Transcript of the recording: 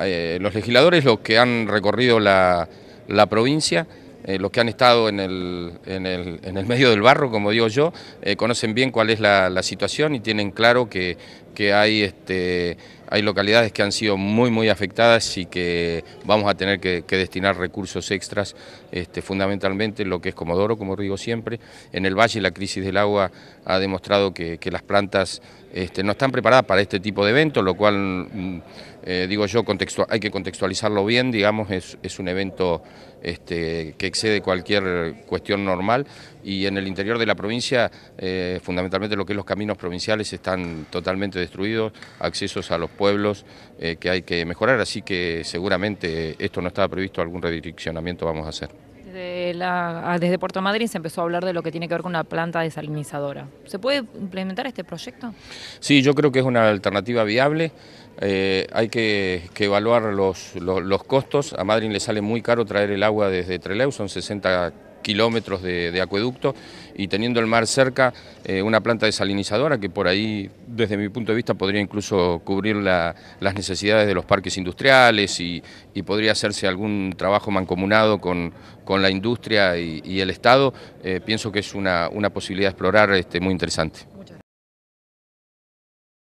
Eh, los legisladores, los que han recorrido la, provincia, eh, los que han estado en el, medio del barro, como digo yo, eh, conocen bien cuál es la, situación y tienen claro que, que hay... Este, hay localidades que han sido muy, muy afectadas y que vamos a tener que, destinar recursos extras, este, fundamentalmente lo que es Comodoro, como digo siempre. En el valle la crisis del agua ha demostrado que, las plantas este, no están preparadas para este tipo de eventos, lo cual, mm, eh, digo yo, hay que contextualizarlo bien, digamos, es, un evento este, que excede cualquier cuestión normal y en el interior de la provincia, eh, fundamentalmente lo que es los caminos provinciales están totalmente destruidos, accesos a los pueblos eh, que hay que mejorar, así que seguramente esto no estaba previsto, algún redireccionamiento vamos a hacer. Ah, desde, Puerto Madryn se empezó a hablar de lo que tiene que ver con una planta desalinizadora. ¿Se puede implementar este proyecto? Sí, yo creo que es una alternativa viable. Eh, hay que, evaluar los, costos. A Madryn le sale muy caro traer el agua desde Trelew, son 60 kilómetros de, acueducto y teniendo el mar cerca eh, una planta desalinizadora que por ahí, desde mi punto de vista, podría incluso cubrir las necesidades de los parques industriales y, podría hacerse algún trabajo mancomunado con, la industria y, el Estado, eh, pienso que es una, una posibilidad de explorar este, muy interesante.